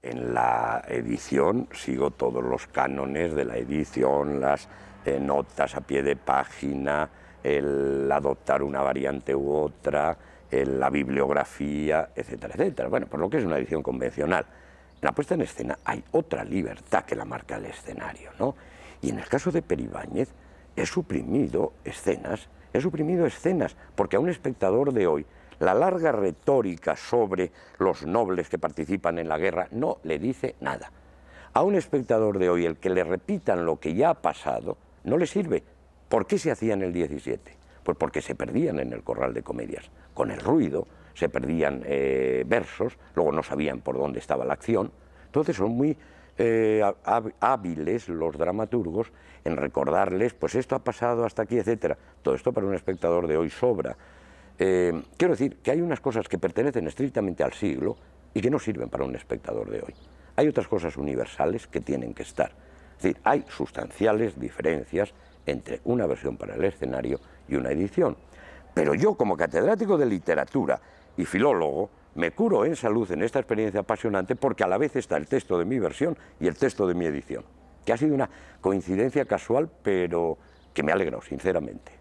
En la edición sigo todos los cánones de la edición, las eh, notas a pie de página, el adoptar una variante u otra, eh, la bibliografía, etcétera, etcétera. Bueno, por lo que es una edición convencional. En la puesta en escena hay otra libertad que la marca el escenario, ¿no? Y en el caso de Peribáñez he suprimido escenas, he suprimido escenas, porque a un espectador de hoy la larga retórica sobre los nobles que participan en la guerra no le dice nada. A un espectador de hoy, el que le repitan lo que ya ha pasado, no le sirve. ¿Por qué se hacían el 17? Pues porque se perdían en el corral de comedias. Con el ruido se perdían eh, versos, luego no sabían por dónde estaba la acción. Entonces son muy eh, hábiles los dramaturgos en recordarles, pues esto ha pasado hasta aquí, etcétera. Todo esto para un espectador de hoy sobra. Eh, quiero decir que hay unas cosas que pertenecen estrictamente al siglo y que no sirven para un espectador de hoy. Hay otras cosas universales que tienen que estar. Es decir, hay sustanciales diferencias entre una versión para el escenario y una edición. Pero yo, como catedrático de literatura y filólogo, me curo en salud en esta experiencia apasionante porque a la vez está el texto de mi versión y el texto de mi edición, que ha sido una coincidencia casual, pero que me ha alegrado, sinceramente.